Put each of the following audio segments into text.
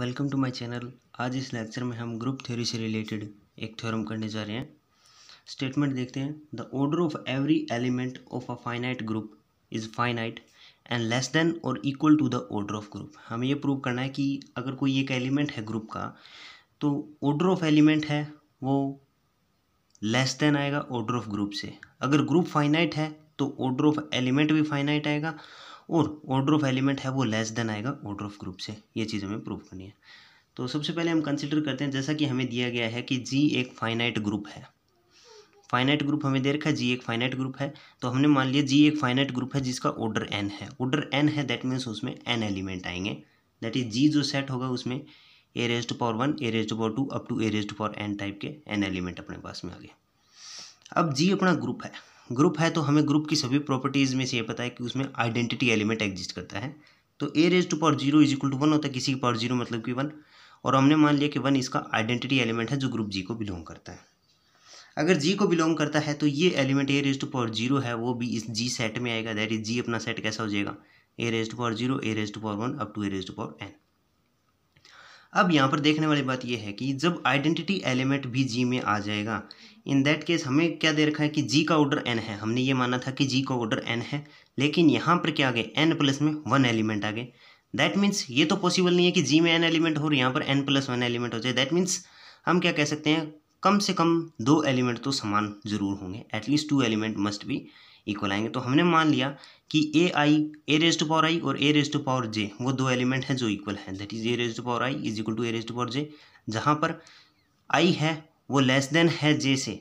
welcome to my channel आज इस lecture में हम ग्रुप थ्योरी से रिलेटेड एक थ्योरम करने जा रहे हैं स्टेटमेंट देखते हैं the order of every element of a finite group is finite and less than और equal to the order of group हमें ये प्रूव करना है कि अगर कोई एक एलिमेंट है ग्रुप का तो ऑर्डर ऑफ एलिमेंट है वो लेस देन आएगा ऑर्डर ऑफ ग्रुप से अगर ग्रुप फाइनाइट है तो ऑर्डर ऑफ एलिमेंट भी फाइनाइट आएगा और ऑर्डर ऑफ एलिमेंट है वो लेस देन आएगा ऑर्डर ऑफ ग्रुप से ये चीज़ हमें प्रूव करनी है तो सबसे पहले हम कंसिडर करते हैं जैसा कि हमें दिया गया है कि जी एक फाइनाइट ग्रुप है फाइनाइट ग्रुप हमें दे रखा है जी एक फाइनाइट ग्रुप है तो हमने मान लिया जी एक फाइनाइट ग्रुप है जिसका ऑर्डर एन है ऑर्डर एन है दैट मीन्स उसमें एन एलिमेंट आएंगे दैट इज जी जो सेट होगा उसमें A raise to power one A raise to power two up to A raise to power N type के एन एलिमेंट अपने पास में आ गए अब जी अपना ग्रुप है ग्रुप है तो हमें ग्रुप की सभी प्रॉपर्टीज़ में से ये पता है कि उसमें आइडेंटिटी एलिमेंट एग्जिस्ट करता है तो A raise to power zero is equal to one होता है किसी की पावर जीरो मतलब कि वन और हमने मान लिया कि वन इसका आइडेंटिटी एलिमेंट है जो ग्रुप जी को बिलोंग करता है अगर जी को बिलोंग करता है तो ये element A raise to power zero है वो भी इस जी सेट में आएगा दैट इज जी अपना सेट कैसा हो जाएगा A raise to power zero A raise to power one up to A raise to power N अब यहाँ पर देखने वाली बात यह है कि जब आइडेंटिटी एलिमेंट भी जी में आ जाएगा इन दैट केस हमें क्या दे रखा है कि जी का ऑर्डर एन है हमने ये माना था कि जी का ऑर्डर एन है लेकिन यहाँ पर क्या आ गए एन प्लस में वन एलिमेंट आ गए दैट मीन्स ये तो पॉसिबल नहीं है कि जी में एन एलिमेंट हो और यहाँ पर एन प्लस वन एलिमेंट हो जाए दैट मीन्स हम क्या कह सकते हैं कम से कम दो एलिमेंट तो समान ज़रूर होंगे at least two element must be equal आएंगे तो हमने मान लिया कि A I A raise to power I और A raise to power J वो दो एलिमेंट हैं जो इक्वल हैं that is A raise to power I is equal to A raise to power J जहाँ पर आई है वो लेस देन है जे से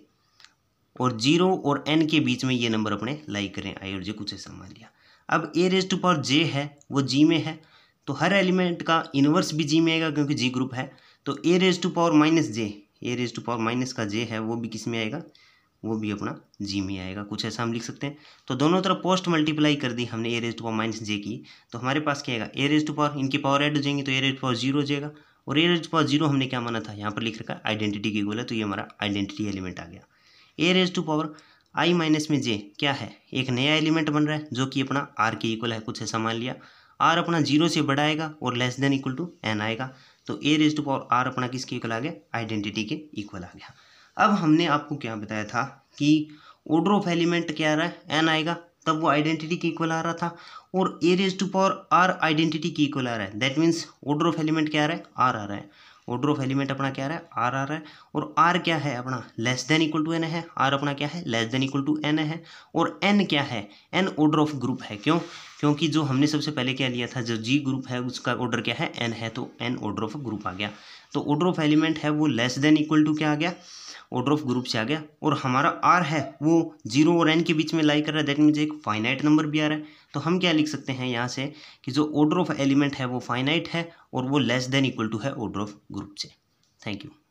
और जीरो और एन के बीच में ये नंबर अपने लाई करें आई और जे कुछ ऐसा मान लिया अब A raise to power J है वो जी में है तो हर एलिमेंट का इनवर्स भी जी में आएगा क्योंकि जी ग्रुप है तो A raise to power minus J A raise to power minus का जे है वो भी किस में आएगा वो भी अपना जी में आएगा कुछ ऐसा हम लिख सकते हैं तो दोनों तरफ पोस्ट मल्टीप्लाई कर दी हमने A raise to power minus J की तो हमारे पास क्या आएगा ए रेज टू पावर इनकी पावर एड हो जाएंगी तो A raise to power zero हो जाएगा और एयर रेज पावर जीरो हमने क्या माना था यहाँ पर लिख रखा है आइडेंटिटी की गोल है तो ये हमारा आइडेंटिटी एलिमेंट आ गया A raise to power I minus में जे क्या है एक नया एलिमेंट बन रहा है जो कि अपना आर के इक्वल है कुछ ऐसा मान लिया आर अपना जीरो से बड़ा आएगा और less than equal to N आएगा तो A raise to power R अपना किसके इक्वल आ गया आइडेंटिटी के इक्वल आ गया अब हमने आपको क्या बताया था कि ऑर्डर ऑफ एलिमेंट क्या आ रहा है एन आएगा तब वो आइडेंटिटी की इक्वल आ रहा था और A raise to power R identity की इक्वल आ रहा है that means order of element क्या आ रहा है आर आ रहा है ऑर्डर ऑफ एलिमेंट अपना क्या रहा है आर आ रहा है और आर क्या है अपना less than equal to N है आर अपना क्या है less than equal to N है और एन क्या है एन ऑर्डर ऑफ ग्रुप है क्यों क्योंकि जो हमने सबसे पहले क्या लिया था जो जी ग्रुप है उसका ऑर्डर क्या है एन है तो एन ऑर्डर ऑफ ग्रुप आ गया तो ऑर्डर ऑफ एलिमेंट है वो लेस देन इक्वल टू क्या आ गया ऑर्डर ऑफ ग्रुप से आ गया और हमारा आर है वो जीरो और एन के बीच में लाई कर रहा है दैट मीन्स एक फाइनाइट नंबर भी आ रहा है तो हम क्या लिख सकते हैं यहाँ से कि जो ऑर्डर ऑफ एलिमेंट है वो फाइनाइट है और वो लेस देन इक्वल टू है ऑर्डर ऑफ ग्रुप से थैंक यू